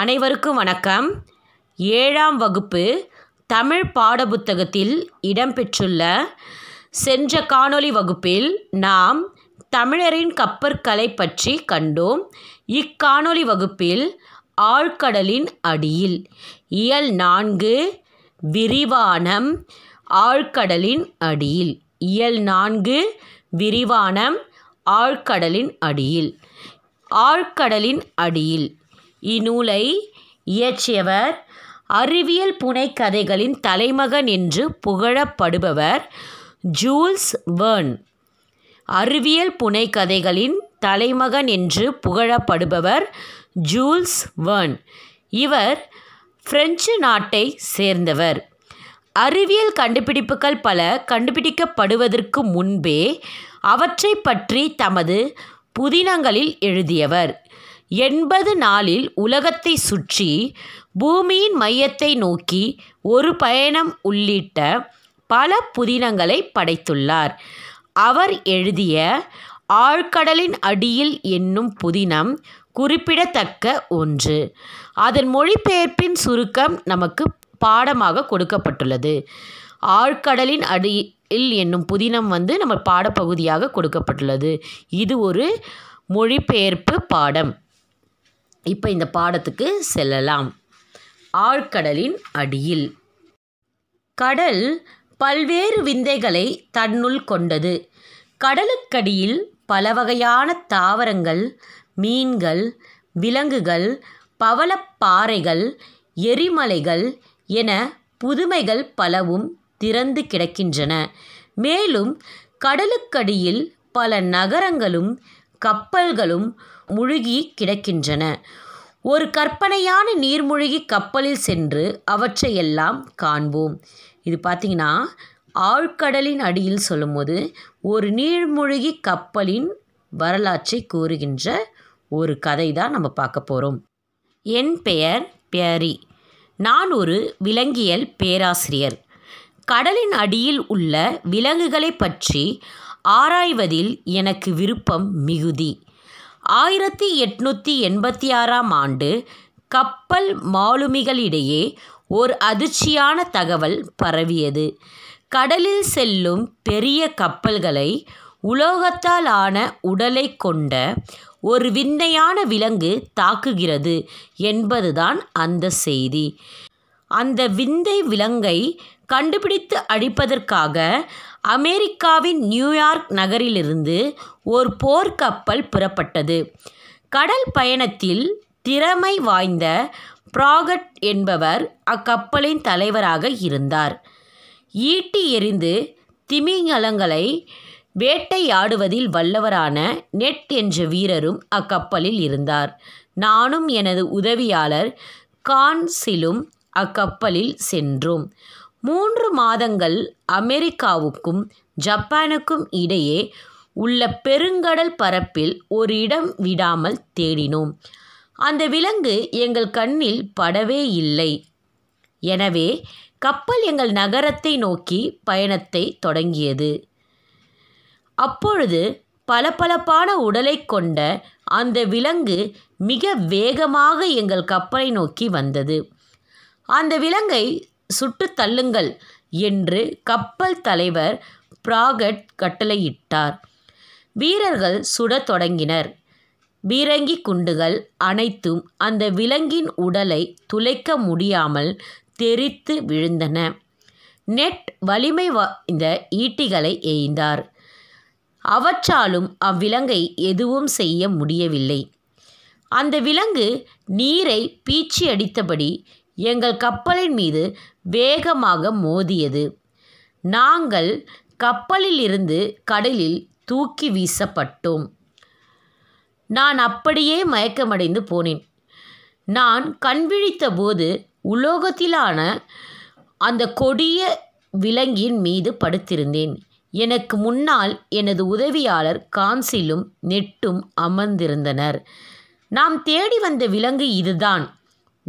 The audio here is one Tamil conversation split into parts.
அனைவருக்கும் வணக்கம் ஏழாம் வகுப்பு தமிழ் பாடப்புத்தகத்தில் இடம்பெற்றுள்ள சென்ற காணொளி வகுப்பில் நாம் தமிழரின் கப்பற்களை பற்றி கண்டோம் இக்காணொளி வகுப்பில் ஆழ்கடலின் அடியில் இயல் நான்கு விரிவானம் ஆழ்கடலின் அடியில் இயல் நான்கு விரிவானம் ஆழ்கடலின் அடியில் ஆழ்கடலின் அடியில் இந்நூலை இயற்றியவர் அறிவியல் புனைக்கதைகளின் தலைமகன் என்று புகழப்படுபவர் ஜூல்ஸ் வேர்ன் அறிவியல் புனைக்கதைகளின் தலைமகன் என்று புகழப்படுபவர் ஜூல்ஸ் வேர்ன் இவர் பிரெஞ்சு நாட்டை சேர்ந்தவர் அறிவியல் கண்டுபிடிப்புகள் பல கண்டுபிடிக்கப்படுவதற்கு முன்பே அவற்றை பற்றி தமது புதினங்களில் எழுதியவர் எண்பது நாளில் உலகத்தை சுற்றி பூமியின் மையத்தை நோக்கி ஒரு பயணம் உள்ளிட்ட பல புதினங்களை படைத்துள்ளார் அவர் எழுதிய ஆழ்கடலின் அடியில் என்னும் புதினம் குறிப்பிடத்தக்க ஒன்று அதன் மொழிபெயர்ப்பின் சுருக்கம் நமக்கு பாடமாக கொடுக்கப்பட்டுள்ளது ஆழ்கடலின் அடியில் என்னும் புதினம் வந்து நம்ம பாடப்பகுதியாக கொடுக்கப்பட்டுள்ளது இது ஒரு மொழிபெயர்ப்பு பாடம் இப்போ இந்த பாடத்துக்கு செல்லலாம் ஆழ்கடலின் அடியில் கடல் பல்வேறு விந்தைகளை தன்னுள் கொண்டது கடலுக்கடியில் பல வகையான தாவரங்கள் மீன்கள் விலங்குகள் பவளப்பாறைகள் எரிமலைகள் என புதுமைகள் பலவும் திறந்து கிடக்கின்றன மேலும் கடலுக்கடியில் பல நகரங்களும் கப்பல்களும் முழுகி கிடக்கின்றன ஒரு கற்பனையான நீர்மூழ்கி கப்பலில் சென்று அவற்றையெல்லாம் காண்போம் இது பார்த்திங்கன்னா ஆழ்கடலின் அடியில் சொல்லும்போது ஒரு நீர்மூழ்கி கப்பலின் வரலாற்றை கூறுகின்ற ஒரு கதை தான் நம்ம பார்க்க போகிறோம் என் பெயர் பியரி நான் ஒரு விலங்கியல் பேராசிரியர் கடலின் அடியில் உள்ள விலங்குகளை பற்றி ஆராய்வதில் எனக்கு விருப்பம் மிகுதி ஆயிரத்தி எட்நூற்றி எண்பத்தி ஆறாம் ஆண்டு கப்பல் மாலுமிகளிடையே ஓர் அதிர்ச்சியான தகவல் பரவியது கடலில் செல்லும் பெரிய கப்பல்களை உலோகத்தால் ஆன உடலை கொண்ட ஒரு விந்தையான விலங்கு தாக்குகிறது என்பதுதான் அந்த செய்தி அந்த விந்தை விலங்கை கண்டுபிடித்து அழிப்பதற்காக அமெரிக்காவின் நியூயார்க் நகரிலிருந்து ஒரு போர்க்கப்பல் புறப்பட்டது கடல் பயணத்தில் திறமை வாய்ந்த ப்ராகட் என்பவர் அக்கப்பலின் தலைவராக இருந்தார் ஈட்டி எறிந்து திமிங்கலங்களை வேட்டையாடுவதில் வல்லவரான நெட் என்ற வீரரும் அக்கப்பலில் இருந்தார் நானும் எனது உதவியாளர் கான்சிலும் அக்கப்பலில் சென்றோம் மூன்று மாதங்கள் அமெரிக்காவுக்கும் ஜப்பானுக்கும் இடையே உள்ள பெருங்கடல் பரப்பில் ஒரு இடம் விடாமல் தேடினோம் அந்த விலங்கு எங்கள் கண்ணில் படவே இல்லை எனவே கப்பல் எங்கள் நகரத்தை நோக்கி பயணத்தை தொடங்கியது அப்பொழுது பளபளப்பான உடலை கொண்ட அந்த விலங்கு மிக வேகமாக எங்கள் கப்பலை நோக்கி வந்தது அந்த விலங்கை சுட்டு தள்ளுங்கள் என்று கப்பல் தலைவர் பிராகட் கட்டளையிட்டார் வீரர்கள் சுடத் தொடங்கினர் பீரங்கி குண்டுகள் அனைத்தும் அந்த விலங்கின் உடலை துளைக்க முடியாமல் தெரித்து விழுந்தன நெட் வலிமை வாய்ந்த ஈட்டிகளை எய்ந்தார் அவற்றாலும் அவ்விலங்கை எதுவும் செய்ய முடியவில்லை அந்த விலங்கு நீரை பீச்சி அடித்தபடி எங்கள் கப்பலின் மீது வேகமாக மோதியது நாங்கள் கப்பலிலிருந்து கடலில் தூக்கி வீசப்பட்டோம் நான் அப்படியே மயக்கமடைந்து போனேன் நான் கண்விழித்த போது உலோகத்திலான அந்த கொடிய விலங்கின் மீது படுத்திருந்தேன் எனக்கு முன்னால் எனது உதவியாளர் கான்சிலும் நெட்டும் அமர்ந்திருந்தனர் நாம் தேடி வந்த விலங்கு இதுதான்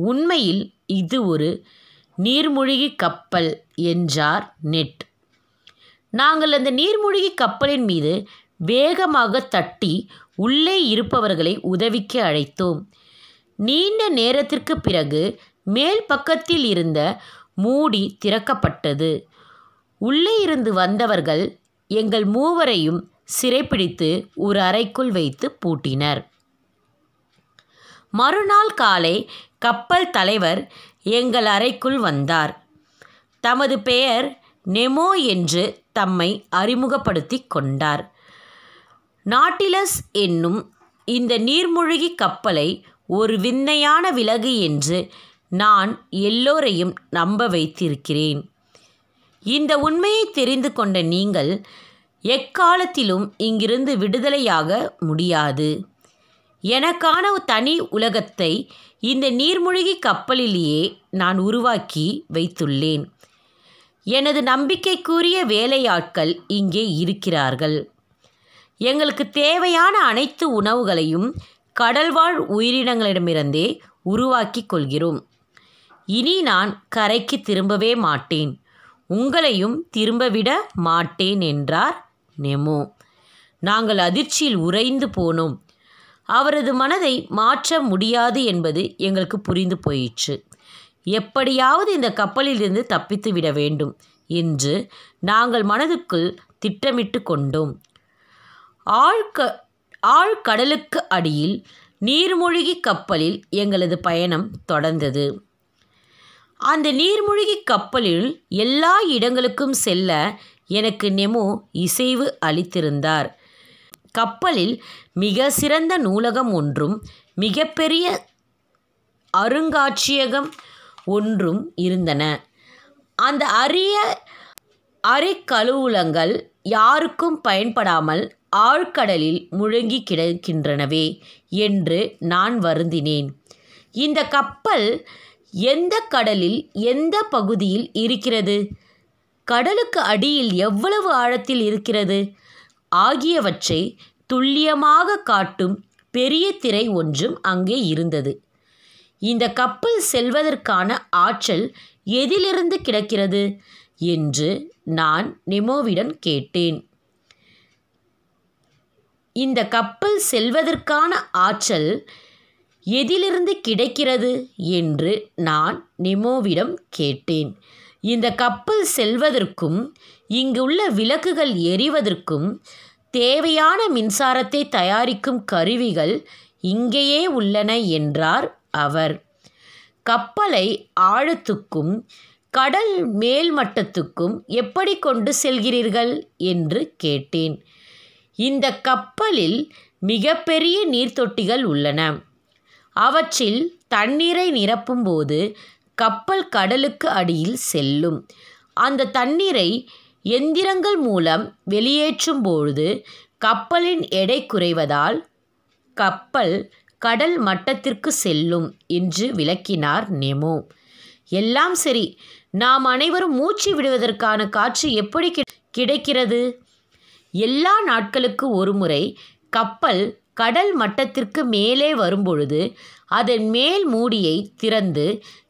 உண்மையில் இது ஒரு நீர்மூழ்கி கப்பல் என்றார் நெட் நாங்கள் அந்த நீர்மூழ்கி கப்பலின் மீது வேகமாக தட்டி உள்ளே இருப்பவர்களை உதவிக்கு அழைத்தோம் நீண்ட நேரத்திற்கு பிறகு மேல் பக்கத்தில் இருந்த மூடி திறக்கப்பட்டது உள்ளே இருந்து வந்தவர்கள் எங்கள் மூவரையும் சிறைப்பிடித்து ஒரு அறைக்குள் வைத்து பூட்டினர் மறுநாள் காலை கப்பல் தலைவர் எங்கள் அறைக்குள் வந்தார் தமது பெயர் நெமோ என்று தம்மை அறிமுகப்படுத்தி கொண்டார் நாட்டிலஸ் என்னும் இந்த நீர்மூழ்கி கப்பலை ஒரு விந்தையான விலகு என்று நான் எல்லோரையும் நம்ப வைத்திருக்கிறேன் இந்த உண்மையை தெரிந்து கொண்ட நீங்கள் எக்காலத்திலும் இங்கிருந்து விடுதலையாக முடியாது எனக்கான தனி உலகத்தை இந்த நீர்மூழ்கி கப்பலிலேயே நான் உருவாக்கி வைத்துள்ளேன் எனது நம்பிக்கைக்குரிய வேலையாட்கள் இங்கே இருக்கிறார்கள் எங்களுக்கு தேவையான அனைத்து உணவுகளையும் கடல்வாழ் உயிரினங்களிடமிருந்தே உருவாக்கி கொள்கிறோம் இனி நான் கரைக்கு திரும்பவே மாட்டேன் உங்களையும் திரும்பவிட மாட்டேன் என்றார் நெமோ நாங்கள் அதிர்ச்சியில் உறைந்து போனோம் அவரது மனதை மாற்ற முடியாது என்பது எங்களுக்கு புரிந்து போயிற்று எப்படியாவது இந்த கப்பலிலிருந்து தப்பித்து விட வேண்டும் என்று நாங்கள் மனதுக்குள் திட்டமிட்டு கொண்டோம் ஆழ்க ஆழ்கடலுக்கு அடியில் நீர்மூழ்கி கப்பலில் எங்களது பயணம் தொடர்ந்தது அந்த நீர்மூழ்கி கப்பலில் எல்லா இடங்களுக்கும் செல்ல எனக்கு நெமோ இசைவு அளித்திருந்தார் கப்பலில் மிக சிறந்த நூலகம் ஒன்றும் மிகப்பெரிய அருங்காட்சியகம் ஒன்றும் இருந்தன அந்த அரிய அரைக்கழுவுலங்கள் யாருக்கும் பயன்படாமல் ஆழ்கடலில் முழங்கி கிடக்கின்றனவே என்று நான் வருந்தினேன் இந்த கப்பல் எந்த கடலில் எந்த பகுதியில் இருக்கிறது கடலுக்கு அடியில் எவ்வளவு ஆழத்தில் இருக்கிறது ஆகியவற்றை துல்லியமாக காட்டும் பெரிய திரை ஒன்றும் அங்கே இருந்தது இந்த கப்பல் செல்வதற்கான ஆற்றல் எதிலிருந்து கிடக்கிறது என்று நான் நிமோவிடம் கேட்டேன் இந்த கப்பல் செல்வதற்கான ஆற்றல் எதிலிருந்து கிடைக்கிறது என்று நான் நிமோவிடம் கேட்டேன் இந்த கப்பல் செல்வதற்கும் இங்குள்ள விளக்குகள் எரிவதற்கும் தேவையான மின்சாரத்தை தயாரிக்கும் கருவிகள் இங்கேயே உள்ளன என்றார் அவர் கப்பலை ஆழத்துக்கும் கடல் மேல்மட்டத்துக்கும் எப்படி கொண்டு செல்கிறீர்கள் என்று கேட்டேன் இந்த கப்பலில் மிகப்பெரிய நீர்த்தொட்டிகள் உள்ளன அவற்றில் தண்ணீரை நிரப்பும்போது கப்பல் கடலுக்கு அடியில் செல்லும் அந்த தண்ணீரை எந்திரங்கள் மூலம் வெளியேற்றும் பொழுது கப்பலின் எடை குறைவதால் கப்பல் கடல் மட்டத்திற்கு செல்லும் என்று விளக்கினார் நெமோ எல்லாம் சரி நாம் அனைவரும் மூச்சு விடுவதற்கான காற்று எப்படி கிடைக்கிறது எல்லா நாட்களுக்கு ஒருமுறை கப்பல் கடல் மட்டத்திற்கு மேலே வரும்பொழுது அதன் மேல் மூடியை திறந்து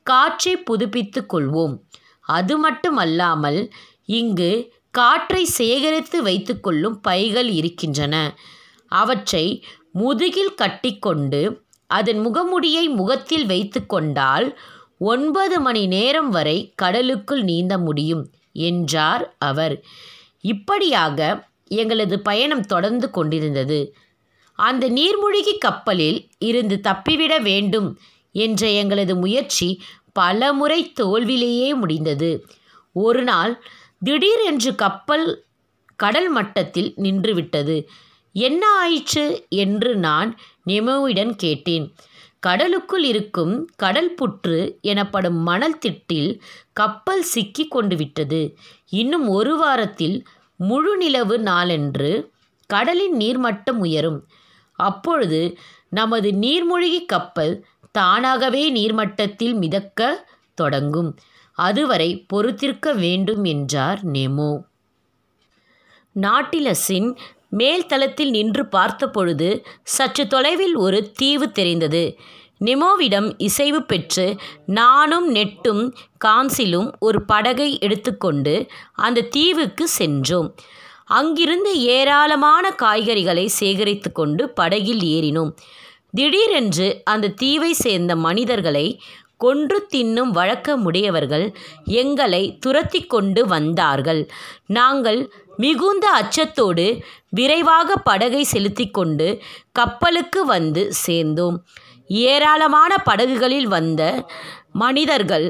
காற்றை புதுப்பித்து கொள்வோம் அது மட்டுமல்லாமல் இங்கு காற்றை சேகரித்து வைத்துக்கொள்ளும் பைகள் இருக்கின்றன அவற்றை முதுகில் கட்டிக்கொண்டு அதன் முகமுடியை முகத்தில் வைத்து கொண்டால் ஒன்பது மணி நேரம் வரை கடலுக்குள் நீந்த முடியும் என்றார் அவர் இப்படியாக எங்களது பயணம் தொடர்ந்து கொண்டிருந்தது அந்த நீர்மூழ்கி கப்பலில் இருந்து தப்பிவிட வேண்டும் என்ற எங்களது முயற்சி பலமுறை தோல்விலேயே முடிந்தது ஒரு நாள் திடீரென்று கப்பல் கடல் மட்டத்தில் நின்றுவிட்டது என்ன ஆயிற்று என்று நான் நெமோவிடம் கேட்டேன் கடலுக்குள் இருக்கும் கடல் புற்று எனப்படும் மணல் திட்டில் கப்பல் சிக்கி கொண்டு விட்டது இன்னும் ஒரு வாரத்தில் முழு நிலவு நாளென்று கடலின் நீர்மட்டம் உயரும் அப்பொழுது நமது நீர்மூழ்கி கப்பல் தானாகவே நீர்மட்டத்தில் மிதக்க தொடங்கும் அதுவரை பொறுத்திருக்க வேண்டும் என்றார் நெமோ நாட்டிலஸின் மேல் தளத்தில் நின்று பார்த்தபொழுது சற்று தொலைவில் ஒரு தீவு தெரிந்தது நெமோவிடம் இசைவு பெற்று நானும் நெட்டும் கான்சிலும் ஒரு படகை எடுத்துக்கொண்டு அந்த தீவுக்கு சென்றோம் அங்கிருந்து ஏராளமான காய்கறிகளை சேகரித்து கொண்டு படகில் ஏறினோம் திடீரென்று அந்த தீவை சேர்ந்த மனிதர்களை கொன்று தின்னும் வழக்கமுடையவர்கள் எங்களை துரத்தி கொண்டு வந்தார்கள் நாங்கள் மிகுந்த அச்சத்தோடு விரைவாக படகை செலுத்தி கொண்டு கப்பலுக்கு வந்து சேர்ந்தோம் ஏராளமான படகுகளில் வந்த மனிதர்கள்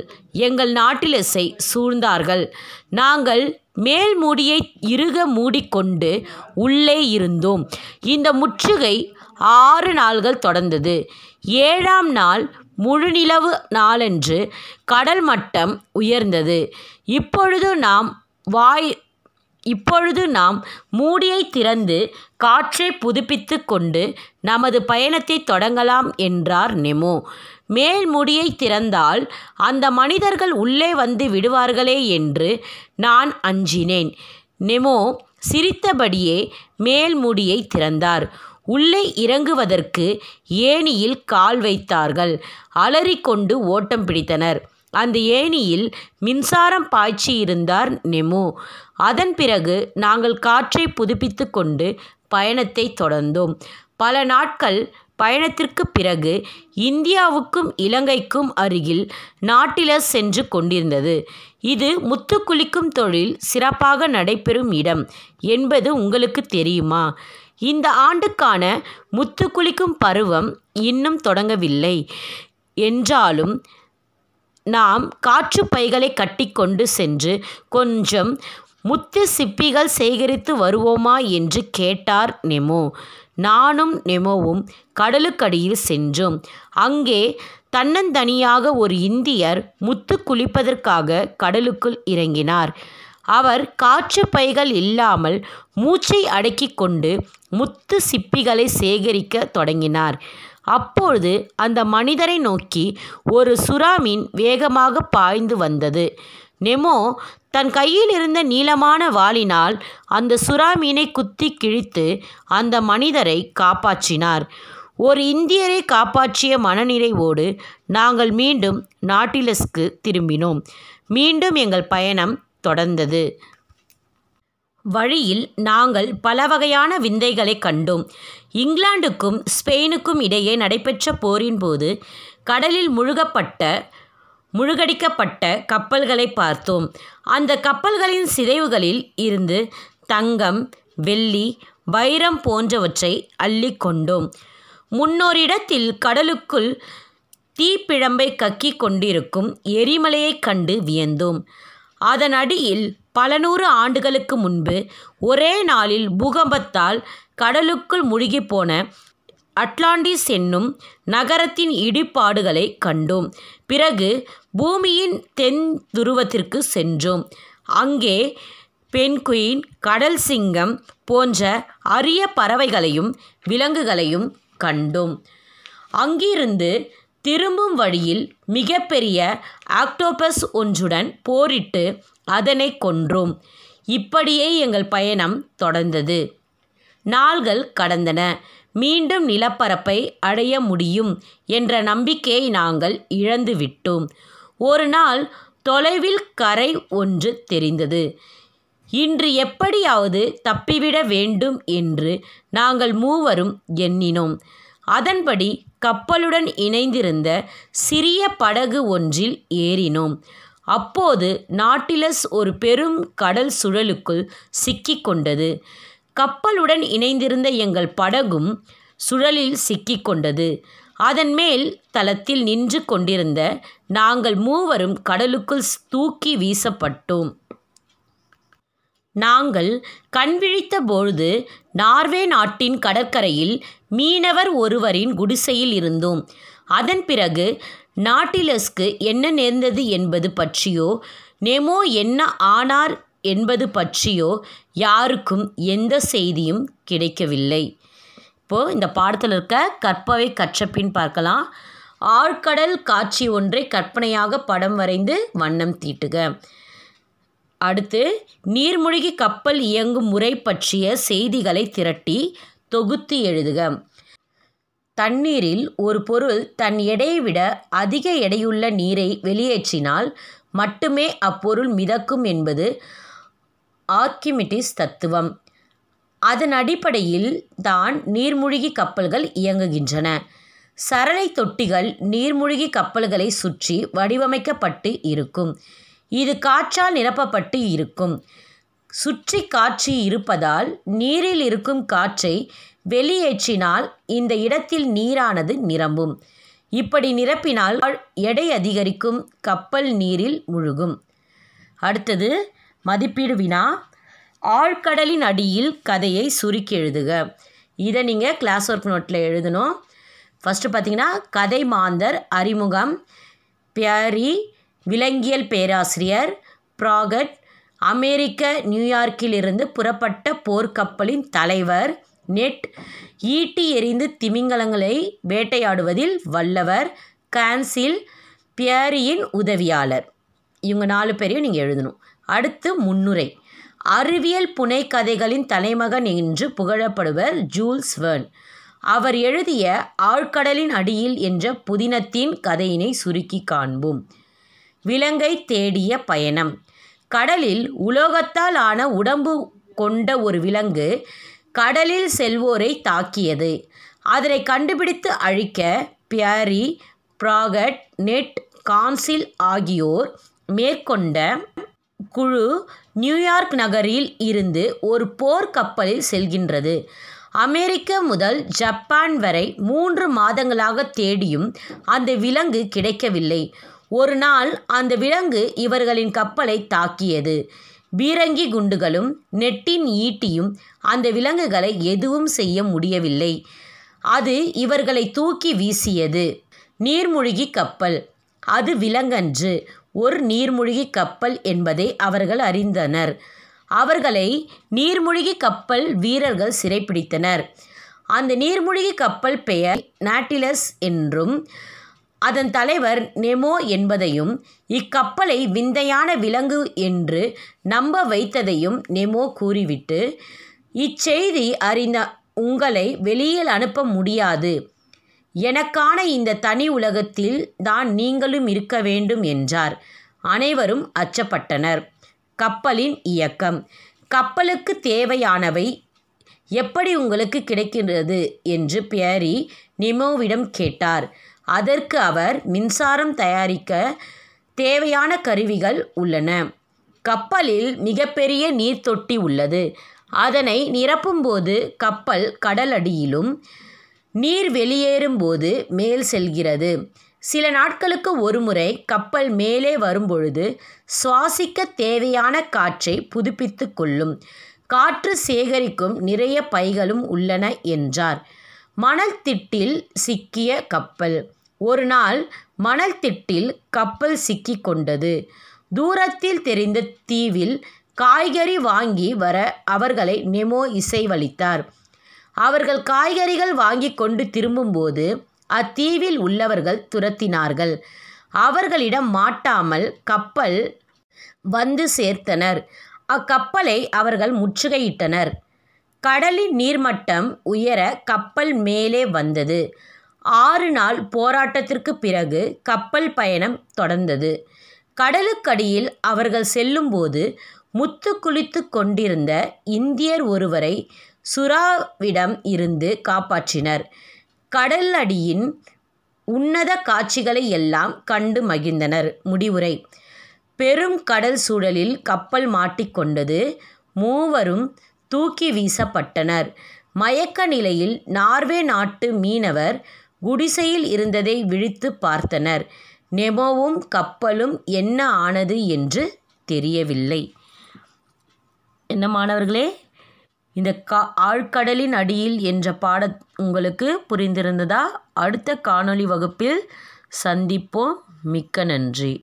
எங்கள் நாட்டிலசை சூழ்ந்தார்கள் நாங்கள் மேல் மூடியை இறுக மூடிக்கொண்டு உள்ளே இருந்தோம் இந்த முற்றுகை ஆறு நாள்கள் தொடர்ந்தது ஏழாம் நாள் முழுநிலவு நாளன்று கடல் மட்டம் உயர்ந்தது இப்பொழுது நாம் வாய் இப்பொழுது நாம் மூடியை திறந்து காற்றை புதுப்பித்து கொண்டு நமது பயணத்தை தொடங்கலாம் என்றார் நெமோ மேல் முடியை திறந்தால் அந்த மனிதர்கள் உள்ளே வந்து விடுவார்களே என்று நான் அஞ்சினேன் நெமோ சிரித்தபடியே மேல்முடியை திறந்தார் உள்ளே இறங்குவதற்கு ஏணியில் கால் வைத்தார்கள் அலறிக்கொண்டு ஓட்டம் பிடித்தனர் அந்த ஏணியில் மின்சாரம் பாய்ச்சி இருந்தார் நெமு அதன் பிறகு நாங்கள் காற்றை புதுப்பித்து கொண்டு பயணத்தை தொடர்ந்தோம் பல நாட்கள் பயணத்திற்கு பிறகு இந்தியாவுக்கும் இலங்கைக்கும் அருகில் நாட்டிலஸ் சென்று கொண்டிருந்தது இது முத்து குளிக்கும் தொழில் சிறப்பாக நடைபெறும் இடம் என்பது உங்களுக்கு தெரியுமா இந்த ஆண்டுக்கான முத்து குளிக்கும் பருவம் இன்னும் தொடங்கவில்லை என்றாலும் நாம் காற்று பைகளை கட்டிக்கொண்டு சென்று கொஞ்சம் முத்து சிப்பிகள் சேகரித்து வருவோமா என்று கேட்டார் நெமோ நானும் நெமோவும் கடலுக்கடியில் சென்றோம் அங்கே தன்னந்தனியாக ஒரு இந்தியர் முத்து குளிப்பதற்காக கடலுக்குள் இறங்கினார் அவர் காற்று பைகள் இல்லாமல் மூச்சை அடக்கி கொண்டு முத்து சிப்பிகளை சேகரிக்க தொடங்கினார் அப்பொழுது அந்த மனிதரை நோக்கி ஒரு சுறாமீன் வேகமாக பாய்ந்து வந்தது நெமோ தன் கையில் இருந்த நீளமான வாளினால் அந்த சுறாமீனை குத்தி கிழித்து அந்த மனிதரை காப்பாற்றினார் ஒரு இந்தியரை காப்பாற்றிய மனநிறைவோடு நாங்கள் மீண்டும் நாட்டிலஸ்க்கு திரும்பினோம் மீண்டும் எங்கள் பயணம் தொடர்ந்தது வழியில் நாங்கள் பல வகையான விந்தைகளை கண்டோம் இங்கிலாந்துக்கும் ஸ்பெயினுக்கும் இடையே நடைபெற்ற போரின் போது கடலில் முழுகப்பட்ட முழுகடிக்கப்பட்ட கப்பல்களை பார்த்தோம் அந்த கப்பல்களின் சிதைவுகளில் இருந்து தங்கம் வெள்ளி வைரம் போன்றவற்றை அள்ளிக்கொண்டோம் முன்னோரிடத்தில் கடலுக்குள் தீப்பிழம்பை கக்கி கொண்டிருக்கும் எரிமலையைக் கண்டு வியந்தோம் அதன் அடியில் பல நூறு ஆண்டுகளுக்கு முன்பு ஒரே நாளில் பூகம்பத்தால் கடலுக்குள் முழுகி போன அட்லாண்டிஸ் என்னும் நகரத்தின் இடிப்பாடுகளை கண்டோம் பிறகு பூமியின் தென் துருவத்திற்கு சென்றோம் அங்கே பென்குயின் கடல் சிங்கம் போன்ற அரிய பறவைகளையும் விலங்குகளையும் கண்டோம் அங்கிருந்து திரும்பும் வழியில் மிகப்பெரிய ஆக்டோபஸ் ஒன்றுடன் போரிட்டு அதனை கொன்றோம் இப்படியே எங்கள் பயணம் தொடர்ந்தது நாள்கள் கடந்தன மீண்டும் நிலப்பரப்பை அடைய முடியும் என்ற நம்பிக்கையை நாங்கள் இழந்துவிட்டோம் ஒரு நாள் தொலைவில் கரை ஒன்று தெரிந்தது இன்று எப்படியாவது தப்பிவிட வேண்டும் என்று நாங்கள் மூவரும் எண்ணினோம் அதன்படி கப்பலுடன் இணைந்திருந்த சிறிய படகு ஒன்றில் ஏறினோம் அப்போது நாட்டிலஸ் ஒரு பெரும் கடல் சுழலுக்குள் சிக்கிக்கொண்டது கப்பலுடன் இணைந்திருந்த எங்கள் படகும் சுழலில் சிக்கிக்கொண்டது அதன் மேல் தளத்தில் நின்று கொண்டிருந்த நாங்கள் மூவரும் கடலுக்குள் தூக்கி வீசப்பட்டோம் நாங்கள் கண்விழித்த பொழுது நார்வே நாட்டின் கடற்கரையில் மீனவர் ஒருவரின் குடிசையில் இருந்தோம் அதன் பிறகு நாட்டிலஸ்க்கு என்ன நேர்ந்தது என்பது பற்றியோ நெமோ என்ன ஆனார் என்பது பற்றியோ யாருக்கும் எந்த செய்தியும் கிடைக்கவில்லை இப்போது இந்த பாடத்தில் இருக்க கற்பவை கற்றப்பின் பார்க்கலாம் ஆழ்கடல் காட்சி ஒன்றை கற்பனையாக படம் வரைந்து வண்ணம் தீட்டுக அடுத்து நீர்மூழ்கி கப்பல் இயங்கும் முறை பற்றிய செய்திகளை திரட்டி தொகுத்து எழுதுக தண்ணீரில் ஒரு பொருள் தன் எடையை விட அதிக எடையுள்ள நீரை வெளியேற்றினால் மட்டுமே அப்பொருள் மிதக்கும் என்பது ஆர்கிமிட்டிஸ் தத்துவம் அதன் அடிப்படையில் தான் நீர்மூழ்கி கப்பல்கள் இயங்குகின்றன சரளை தொட்டிகள் நீர்மூழ்கி கப்பல்களை சுற்றி வடிவமைக்கப்பட்டு இருக்கும் இது காற்றால் நிரப்பப்பட்டு இருக்கும் சுற்றி காற்று இருப்பதால் நீரில் இருக்கும் காற்றை வெளியேற்றினால் இந்த இடத்தில் நீரானது நிரம்பும் இப்படி நிரப்பினால் எடை அதிகரிக்கும் கப்பல் நீரில் முழுகும் அடுத்தது மதிப்பீடு வினா ஆழ்கடலின் அடியில் கதையை சுருக்கி எழுதுக இதை நீங்கள் கிளாஸ் ஒர்க் நோட்டில் எழுதணும் ஃபஸ்ட்டு பார்த்தீங்கன்னா கதை மாந்தர் அறிமுகம் பியரி விலங்கியல் பேராசிரியர் பிராகட் அமெரிக்க நியூயார்க்கிலிருந்து புறப்பட்ட போர்க்கப்பலின் தலைவர் நெட் ஈட்டி எறிந்து திமிங்கலங்களை வேட்டையாடுவதில் வல்லவர் கான்சில் பியரியின் உதவியாளர் இவங்க நாலு பேரையும் நீங்கள் எழுதணும் அடுத்து முன்னுரை அறிவியல் புனைக்கதைகளின் தலைமகன் என்று புகழப்படுவர் ஜூல்ஸ் வேர்ன் அவர் எழுதிய ஆழ்கடலின் அடியில் என்ற புதினத்தின் கதையினை சுருக்கி காண்போம் விலங்கை தேடிய பயணம் கடலில் உலோகத்தால் ஆன உடம்பு கொண்ட ஒரு விலங்கு கடலில் செல்வோரை தாக்கியது அதனை கண்டுபிடித்து அழிக்க பியாரி பிராகட் நெட் கான்சில் ஆகியோர் மேற்கொண்ட குழு நியூயார்க் நகரில் இருந்து ஒரு போர் கப்பலில் செல்கின்றது அமெரிக்க முதல் ஜப்பான் வரை மூன்று மாதங்களாக தேடியும் அந்த விலங்கு கிடைக்கவில்லை ஒரு நாள் அந்த விலங்கு இவர்களின் கப்பலை தாக்கியது பீரங்கி குண்டுகளும் நெட்டின் ஈட்டியும் அந்த விலங்குகளை எதுவும் செய்ய முடியவில்லை அது இவர்களை தூக்கி வீசியது நீர்மூழ்கி கப்பல் அது விலங்கன்று ஒரு நீர்மூழ்கி கப்பல் என்பதை அவர்கள் அறிந்தனர் அவர்களை நீர்மூழ்கி கப்பல் வீரர்கள் சிறைப்பிடித்தனர் அந்த நீர்மூழ்கி கப்பல் பெயர் நாட்டிலஸ் என்றும் அதன் தலைவர் நெமோ என்பதையும் இக்கப்பலை விந்தையான விலங்கு என்று நம்ப வைத்ததையும் நெமோ கூறிவிட்டு இச்செய்தி அறிந்த உங்களை வெளியில் அனுப்ப முடியாது எனக்கான இந்த தனி உலகத்தில் தான் நீங்களும் இருக்க வேண்டும் என்றார் அனைவரும் அச்சப்பட்டனர் கப்பலின் இயக்கம் கப்பலுக்கு தேவையானவை எப்படி உங்களுக்கு கிடைக்கிறது என்று பியரி நிமோவிடம் கேட்டார் அதற்கு அவர் மின்சாரம் தயாரிக்க தேவையான கருவிகள் உள்ளன கப்பலில் மிகப்பெரிய நீர்த்தொட்டி உள்ளது அதனை நிரப்பும்போது கப்பல் கடலடியிலும் நீர் வெளியேறும்போது மேல் செல்கிறது சில நாட்களுக்கு ஒருமுறை கப்பல் மேலே வரும்பொழுது சுவாசிக்க தேவையான காற்றை புதுப்பித்து கொள்ளும் காற்று சேகரிக்கும் நிறைய பைகளும் உள்ளன என்றார் மணல் திட்டில் சிக்கிய கப்பல் ஒரு நாள் மணல் திட்டில் கப்பல் சிக்கி கொண்டது தூரத்தில் தெரிந்த தீவில் காய்கறி வாங்கி வர அவர்களை நெமோ இசைவளித்தார் அவர்கள் காய்கறிகள் வாங்கி கொண்டு திரும்பும்போது அத்தீவில் உள்ளவர்கள் துரத்தினார்கள் அவர்களிடம் மாட்டாமல் கப்பல் வந்து சேர்த்தனர் அக்கப்பலை அவர்கள் முற்றுகையிட்டனர் கடலின் நீர்மட்டம் உயர கப்பல் மேலே வந்தது ஆறு நாள் போராட்டத்திற்கு பிறகு கப்பல் பயணம் தொடர்ந்தது கடலுக்கடியில் அவர்கள் செல்லும்போது முத்து குளித்து கொண்டிருந்த இந்தியர் ஒருவரை சுறாவிடம் இருந்து காப்பாற்றினர் கடல் அடியின் உன்னத காட்சிகளை எல்லாம் கண்டு மகிழ்ந்தனர் முடிவுரை பெரும் கடல் சூழலில் கப்பல் மாட்டிக்கொண்டது மூவரும் தூக்கி வீசப்பட்டனர் மயக்க நிலையில் நார்வே நாட்டு மீனவர் குடிசையில் இருந்ததை விழித்து பார்த்தனர் நெமோவும் கப்பலும் என்ன ஆனது என்று தெரியவில்லை என்ன மாணவர்களே இந்த கா ஆழ்கடலின் அடியில் என்ற பாட உங்களுக்கு புரிந்திருந்ததா அடுத்த காணொளி வகுப்பில் சந்திப்போம் மிக்க நன்றி